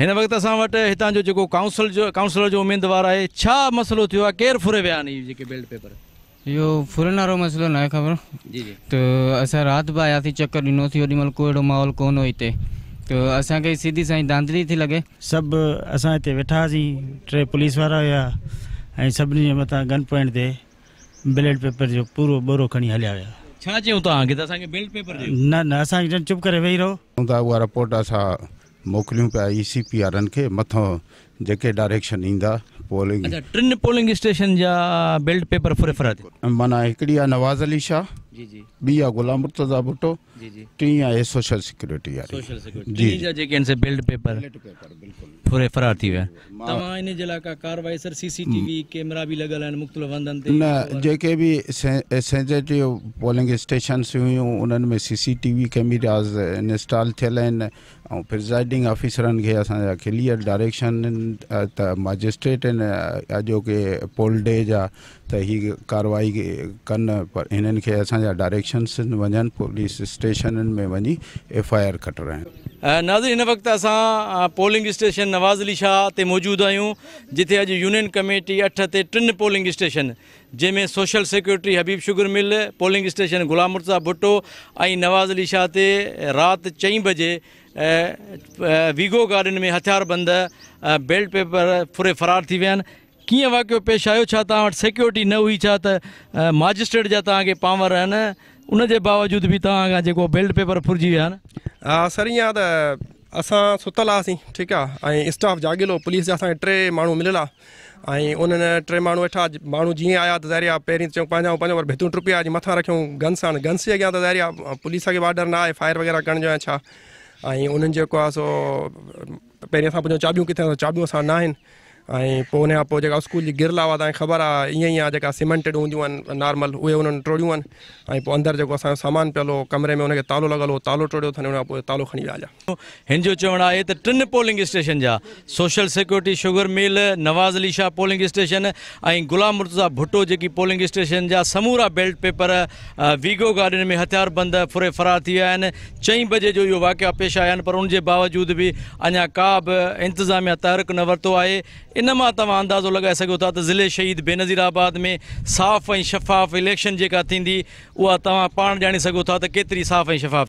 हिन वक़्तु असां वटि हितां जो जेको काउंसिल जो काउंसिलर जो उमेदवार आहे छा मसलो थियो आहे केरु फुरे विया आहिनि जेके पेपर इहो फुरण वारो मसइलो न आहे ख़बर त असां राति बि आयासीं चकर ॾिनोसीं ओॾी महिल को अहिड़ो माहौल कोन हो हिते त असांखे सिधी साईं दांदली थी लॻे सभु असां हिते वेठासीं टे पुलिस वारा हुया ऐं सभिनी जे मथां गन पॉइंट ते बेलेट पेपर जो पूरो बोरो खणी हलिया विया छा चयूं तव्हांखे न न चुप करे वेही रहो उहा रिपोर्ट असां मोकिलियूं पिया ई सी पी आरनि खे मथां जेके डायरेक्शन ईंदा पोलिंग टिनि पोलिंग स्टेशन जा बेल्ट पेपर माना हिकिड़ी आहे नवाज़ अली शाह जी जी बीआ गुलाम मुर्तजा भुट्टो जी जी टी आहे सोशल सिक्योरिटी वारी सोशल सिक्योरिटी जी जा जेके आहिनि से बिल्ड पेपर बिल्ड पेपर बिल्कुलु फुरे फरार थी विया तव्हां इन जे लाइ का कार्रवाई सर सीसीटीवी कैमरा बि लॻल आहिनि मुख़्तलिफ़ हंधनि ते न जेके बि सेंसिटिव पोलिंग स्टेशन्स हुयूं उन्हनि में सीसीटीवी कैमराज़ इंस्टॉल थियल आहिनि ऐं प्रिज़ाइडिंग ऑफिसरनि खे असांजा क्लियर डायरेक्शन त मजिस्ट्रेट आहिनि अॼोके पोल डे जा त हीअ कार्रवाई कनि पर हिननि खे असांजा डायरेक्शन्स वञनि पुलिस स्टेशननि में वञी एफ आई आर कटण नाज़ हिन वक़्तु असां पोलिंग स्टेशन नवाज़ अली शाह ते मौजूदु आहियूं जिते अॼु यूनियन कमेटी अठ ते टिनि पोलिंग स्टेशन जंहिंमें social security Habib sugar mill polling station Ghulam Murtaza Bhutto ऐं नवाज़ अली शाह ते राति चईं बजे वीगो गार्डन में हथियारबंद बेल्ट पेपर फुरे फ़रार थी विया आहिनि कीअं वाकियो पेश आयो छा तव्हां वटि सिक्योरिटी न हुई छा त माॅजिस्ट्रेट जा तव्हांखे पावर आहिनि उन जे बावजूदि बि तव्हांखां जेको बैल्ट पेपर भुरिजी विया आहिनि सर ईअं आहे त असां सुतल हुआसीं ठीकु आहे ऐं स्टाफ जाॻिलो पुलिस जा असांखे टे माण्हू मिलियल ऐं उन्हनि टे माण्हू वेठा माण्हू जीअं आया त ज़रिया पहिरीं चऊं पंहिंजा पंहिंजो भितूं टुपिया मथां रखियूं गन्स आहिनि गन्स जे अॻियां त पुलिस खे ऑडर न आहे फायर वग़ैरह करण जो या छा ऐं उन्हनि जेको اين પોનેપો જગા સ્કૂલ ગિરલાવાત ખબર આ ઇયા જગા સિમેન્ટડ હોન નોર્મલ ઓ હે ઓન ટોડી ઓ આ પો અંદર જો સામાન પેલો કમરે મે ઓને તાળો લગલ તાળો તોડી ઓ થા પો તાળો ખણી આ જા હં જો ચવણા એ ત ટન પોલિંગ સ્ટેશન જા social security sugar mill Nawaz Ali Shah polling station આ ગુલામ મુર્તાઝા ભટ્ટો જેકી પોલિંગ સ્ટેશન જા સમુરા বেল্ট પેપર વીગો ગાર્ડન મે હથિયાર બંધ ફરે ફરા થીયા એન 3 બજે જો યો વાક્ય પેશ આયા પર ઓન જે બાવજોદ બી આયા કાબ ઇંતзаમિયા તહરક ન વર્તો આય इन मां तव्हां अंदाज़ो लॻाए सघो था त ज़िले शहीद बेनज़ीराबाद में साफ़ु ऐं शफ़ाफ़ इलेक्शन जेका थींदी उहा तव्हां पाण ॼाणे सघो था त केतिरी साफ़ु ऐं शफ़ाफ़